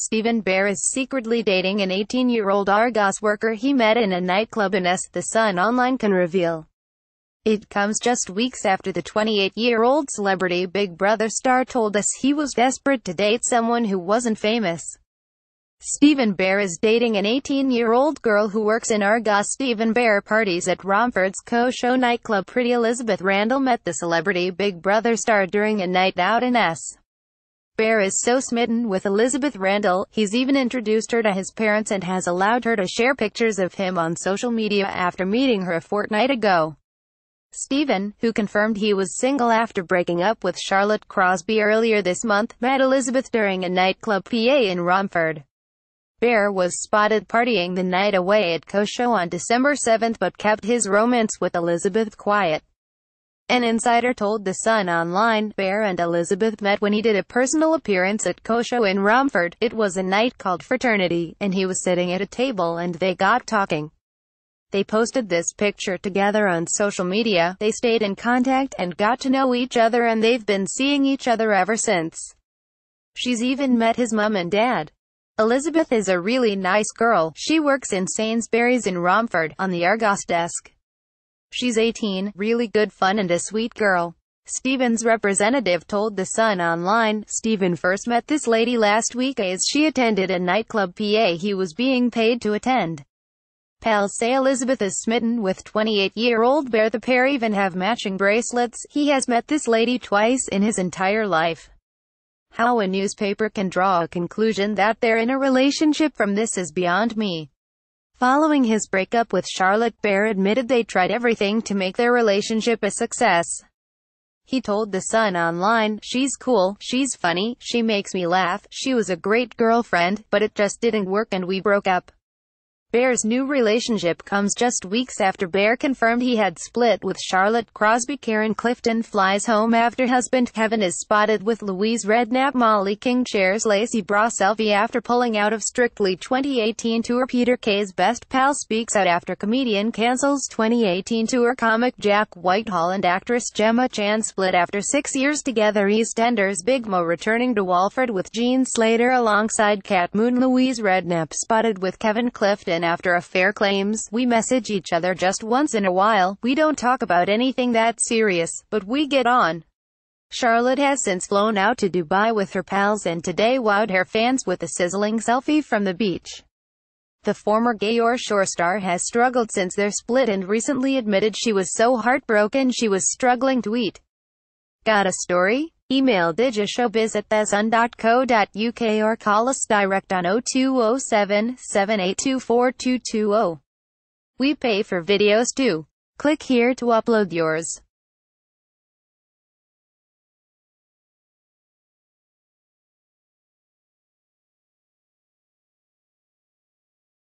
Stephen Bear is secretly dating an 18-year-old Argos worker he met in a nightclub in S. The Sun Online can reveal. It comes just weeks after the 28-year-old celebrity Big Brother star told us he was desperate to date someone who wasn't famous. Stephen Bear is dating an 18-year-old girl who works in Argos. Stephen Bear parties at Romford's co-show nightclub Pretty Elizabeth Randall met the celebrity Big Brother star during a night out in S. Bear is so smitten with Elizabeth Randall, he's even introduced her to his parents and has allowed her to share pictures of him on social media after meeting her a fortnight ago. Stephen, who confirmed he was single after breaking up with Charlotte Crosby earlier this month, met Elizabeth during a nightclub PA in Romford. Bear was spotted partying the night away at Kosho on December 7 but kept his romance with Elizabeth quiet. An insider told The Sun Online, Bear and Elizabeth met when he did a personal appearance at Kosho in Romford. It was a night called Fraternity, and he was sitting at a table and they got talking. They posted this picture together on social media, they stayed in contact and got to know each other and they've been seeing each other ever since. She's even met his mum and dad. Elizabeth is a really nice girl, she works in Sainsbury's in Romford, on the Argos desk. She's 18, really good fun and a sweet girl. Stephen's representative told The Sun Online, Stephen first met this lady last week as she attended a nightclub PA he was being paid to attend. Pals say Elizabeth is smitten with 28-year-old Bear the pair even have matching bracelets. He has met this lady twice in his entire life. How a newspaper can draw a conclusion that they're in a relationship from this is beyond me. Following his breakup with Charlotte, Bear admitted they tried everything to make their relationship a success. He told The Sun online, She's cool, she's funny, she makes me laugh, she was a great girlfriend, but it just didn't work and we broke up. Bear's new relationship comes just weeks after Bear confirmed he had split with Charlotte Crosby. Karen Clifton flies home after husband Kevin is spotted with Louise Redknapp. Molly King shares Lacey Bra selfie after pulling out of Strictly 2018 tour. Peter Kay's best pal speaks out after comedian cancels 2018 tour. Comic Jack Whitehall and actress Gemma Chan split after six years together. EastEnders Big Mo returning to Walford with Gene Slater alongside Cat Moon. Louise Redknapp spotted with Kevin Clifton after a fair claims, we message each other just once in a while, we don't talk about anything that serious, but we get on. Charlotte has since flown out to Dubai with her pals and today wowed her fans with a sizzling selfie from the beach. The former Gayor Shore star has struggled since their split and recently admitted she was so heartbroken she was struggling to eat. Got a story? Email digishowbiz at thesun.co.uk or call us direct on 0207 7824 We pay for videos too. Click here to upload yours.